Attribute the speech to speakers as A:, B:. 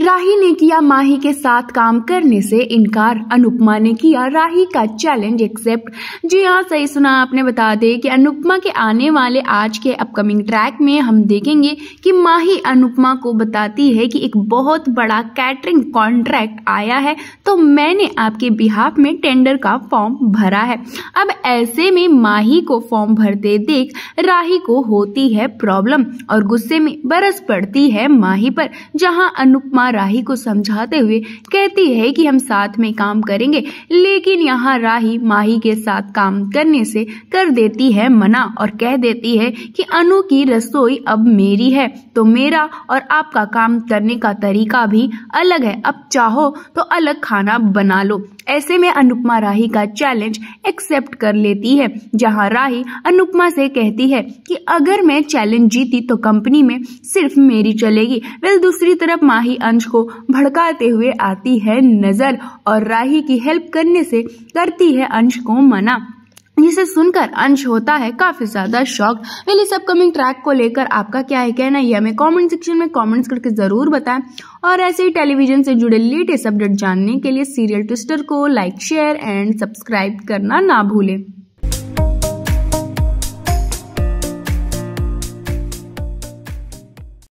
A: राही ने किया माही के साथ काम करने से इनकार अनुपमा ने किया राही का चैलेंज एक्सेप्ट जी हाँ सही सुना आपने बता दें कि अनुपमा के आने वाले आज के अपकमिंग ट्रैक में हम देखेंगे कि माही अनुपमा को बताती है कि एक बहुत बड़ा कैटरिंग कॉन्ट्रैक्ट आया है तो मैंने आपके बिहाफ में टेंडर का फॉर्म भरा है अब ऐसे में माही को फॉर्म भरते देख राही को होती है प्रॉब्लम और गुस्से में बरस पड़ती है माही पर जहाँ अनुपमा माँ राही को समझाते हुए कहती है कि हम साथ में काम करेंगे लेकिन यहाँ राही माही के साथ काम करने से कर देती है मना और कह देती है कि अनु की रसोई अब मेरी है तो मेरा और आपका काम करने का तरीका भी अलग है अब चाहो तो अलग खाना बना लो ऐसे में अनुपमा राही का चैलेंज एक्सेप्ट कर लेती है जहां राही अनुपमा से कहती है कि अगर मैं चैलेंज जीती तो कंपनी में सिर्फ मेरी चलेगी वेल दूसरी तरफ माही अंश को भड़काते हुए आती है नजर और राही की हेल्प करने से करती है अंश को मना जिसे सुनकर अंश होता है काफी ज्यादा शौक वेल इस अपकमिंग ट्रैक को लेकर आपका क्या है कहना है हमें कमेंट सेक्शन में कमेंट्स करके जरूर बताएं और ऐसे ही टेलीविजन से जुड़े लेटेस्ट अपडेट जानने के लिए सीरियल ट्विस्टर को लाइक शेयर एंड सब्सक्राइब करना ना भूलें